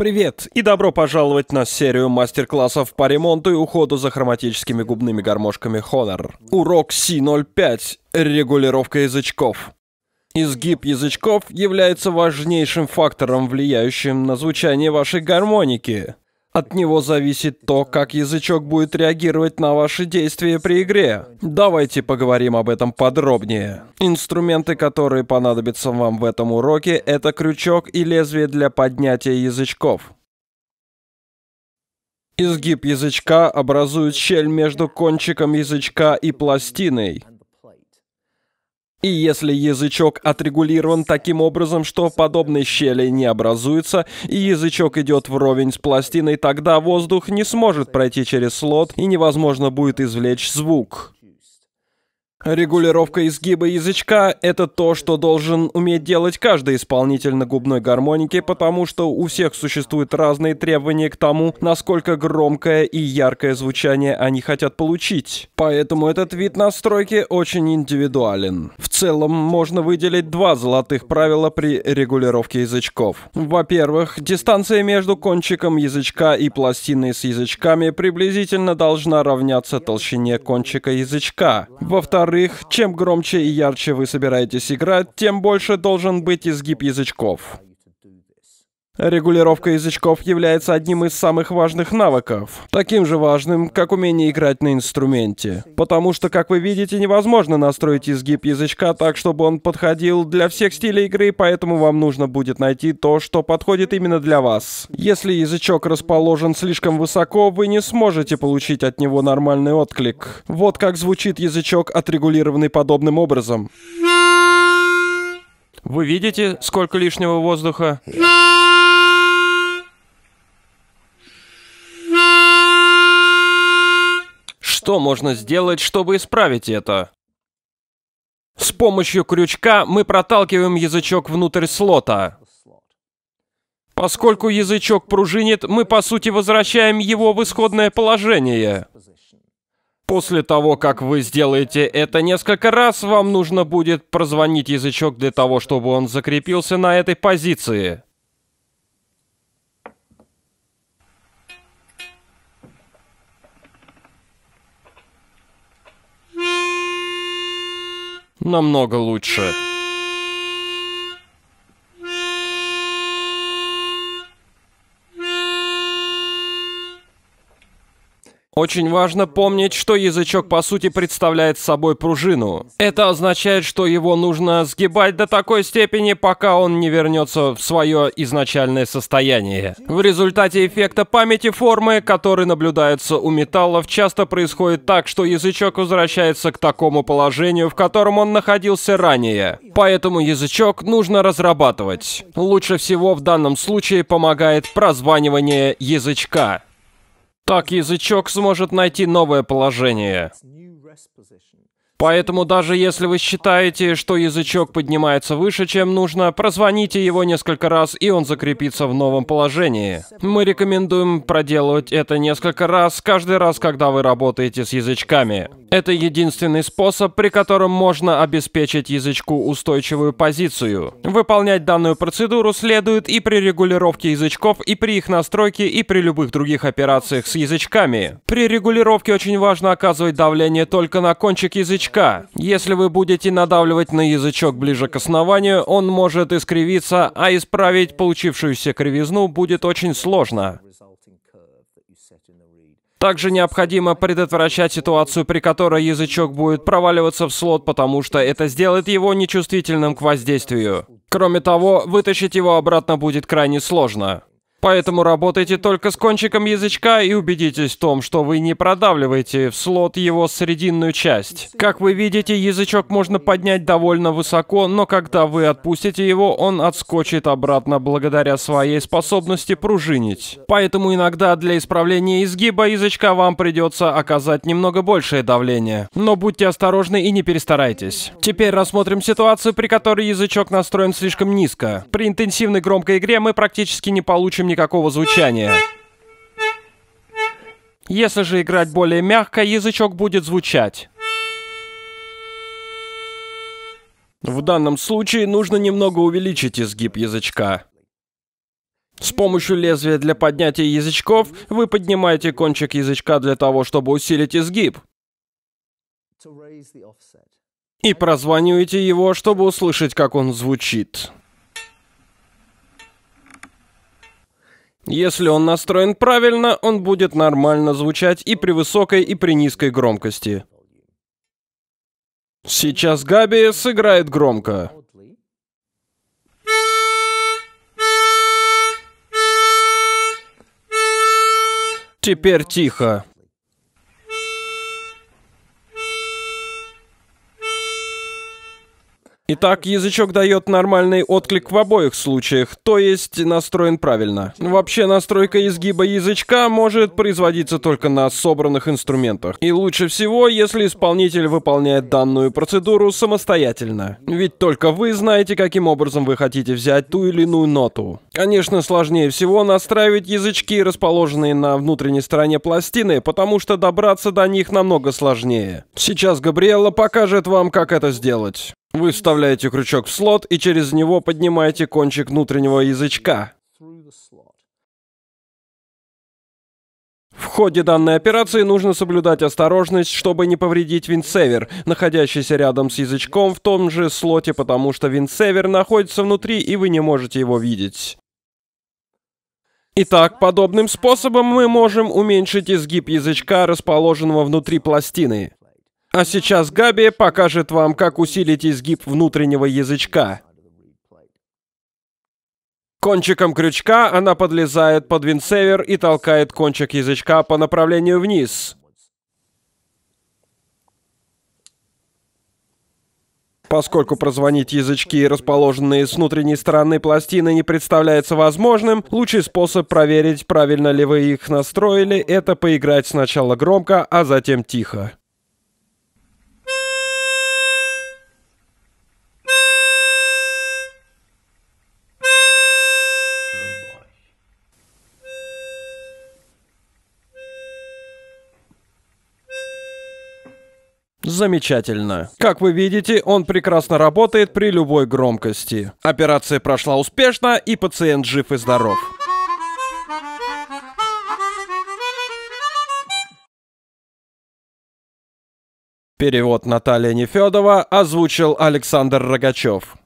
привет и добро пожаловать на серию мастер-классов по ремонту и уходу за хроматическими губными гармошками Honor. Урок C05. Регулировка язычков. Изгиб язычков является важнейшим фактором, влияющим на звучание вашей гармоники. От него зависит то, как язычок будет реагировать на ваши действия при игре. Давайте поговорим об этом подробнее. Инструменты, которые понадобятся вам в этом уроке, это крючок и лезвие для поднятия язычков. Изгиб язычка образует щель между кончиком язычка и пластиной. И если язычок отрегулирован таким образом, что подобной щели не образуется, и язычок идет вровень с пластиной, тогда воздух не сможет пройти через слот и невозможно будет извлечь звук. Регулировка изгиба язычка — это то, что должен уметь делать каждый исполнитель на губной гармонике, потому что у всех существуют разные требования к тому, насколько громкое и яркое звучание они хотят получить. Поэтому этот вид настройки очень индивидуален. В целом, можно выделить два золотых правила при регулировке язычков. Во-первых, дистанция между кончиком язычка и пластиной с язычками приблизительно должна равняться толщине кончика язычка. Во-вторых, во-вторых, чем громче и ярче вы собираетесь играть, тем больше должен быть изгиб язычков. Регулировка язычков является одним из самых важных навыков, таким же важным, как умение играть на инструменте. Потому что, как вы видите, невозможно настроить изгиб язычка так, чтобы он подходил для всех стилей игры, поэтому вам нужно будет найти то, что подходит именно для вас. Если язычок расположен слишком высоко, вы не сможете получить от него нормальный отклик. Вот как звучит язычок, отрегулированный подобным образом. Вы видите, сколько лишнего воздуха? Yeah. что можно сделать, чтобы исправить это? С помощью крючка мы проталкиваем язычок внутрь слота. Поскольку язычок пружинит, мы по сути возвращаем его в исходное положение. После того, как вы сделаете это несколько раз, вам нужно будет прозвонить язычок для того, чтобы он закрепился на этой позиции. намного лучше. Очень важно помнить, что язычок по сути представляет собой пружину. Это означает, что его нужно сгибать до такой степени, пока он не вернется в свое изначальное состояние. В результате эффекта памяти формы, который наблюдается у металлов, часто происходит так, что язычок возвращается к такому положению, в котором он находился ранее. Поэтому язычок нужно разрабатывать. Лучше всего в данном случае помогает прозванивание язычка. Так язычок сможет найти новое положение. Поэтому даже если вы считаете, что язычок поднимается выше, чем нужно, прозвоните его несколько раз, и он закрепится в новом положении. Мы рекомендуем проделывать это несколько раз, каждый раз, когда вы работаете с язычками. Это единственный способ, при котором можно обеспечить язычку устойчивую позицию. Выполнять данную процедуру следует и при регулировке язычков, и при их настройке, и при любых других операциях с язычками. При регулировке очень важно оказывать давление только на кончик язычка, новичка. Если вы будете надавливать на язычок ближе к основанию, он может искривиться, а исправить получившуюся кривизну будет очень сложно. Также необходимо предотвращать ситуацию, при которой язычок будет проваливаться в слот, потому что это сделает его нечувствительным к воздействию. Кроме того, вытащить его обратно будет крайне сложно. Поэтому работайте только с кончиком язычка и убедитесь в том, что вы не продавливаете в слот его срединную часть. Как вы видите, язычок можно поднять довольно высоко, но когда вы отпустите его, он отскочит обратно благодаря своей способности пружинить. Поэтому иногда для исправления изгиба язычка вам придется оказать немного большее давление. Но будьте осторожны и не перестарайтесь. Теперь рассмотрим ситуацию, при которой язычок настроен слишком низко. При интенсивной громкой игре мы практически не получим никакого звучания. Если же играть более мягко, язычок будет звучать. В данном случае нужно немного увеличить изгиб язычка. С помощью лезвия для поднятия язычков вы поднимаете кончик язычка для того, чтобы усилить изгиб. И прозваниваете его, чтобы услышать, как он звучит. Если он настроен правильно, он будет нормально звучать и при высокой, и при низкой громкости. Сейчас Габи сыграет громко. Теперь тихо. Итак, язычок дает нормальный отклик в обоих случаях, то есть настроен правильно. Вообще настройка изгиба язычка может производиться только на собранных инструментах. И лучше всего, если исполнитель выполняет данную процедуру самостоятельно. Ведь только вы знаете, каким образом вы хотите взять ту или иную ноту. Конечно, сложнее всего настраивать язычки, расположенные на внутренней стороне пластины, потому что добраться до них намного сложнее. Сейчас Габриэла покажет вам, как это сделать. Вы вставляете крючок в слот и через него поднимаете кончик внутреннего язычка. В ходе данной операции нужно соблюдать осторожность, чтобы не повредить винсевер, находящийся рядом с язычком в том же слоте, потому что винсевер находится внутри и вы не можете его видеть. Итак, подобным способом мы можем уменьшить изгиб язычка, расположенного внутри пластины. А сейчас Габи покажет вам, как усилить изгиб внутреннего язычка. Кончиком крючка она подлезает под винсевер и толкает кончик язычка по направлению вниз. Поскольку прозвонить язычки, расположенные с внутренней стороны пластины, не представляется возможным, лучший способ проверить, правильно ли вы их настроили, это поиграть сначала громко, а затем тихо. замечательно. Как вы видите, он прекрасно работает при любой громкости. Операция прошла успешно, и пациент жив и здоров. Перевод Наталья Нефедова озвучил Александр Рогачев.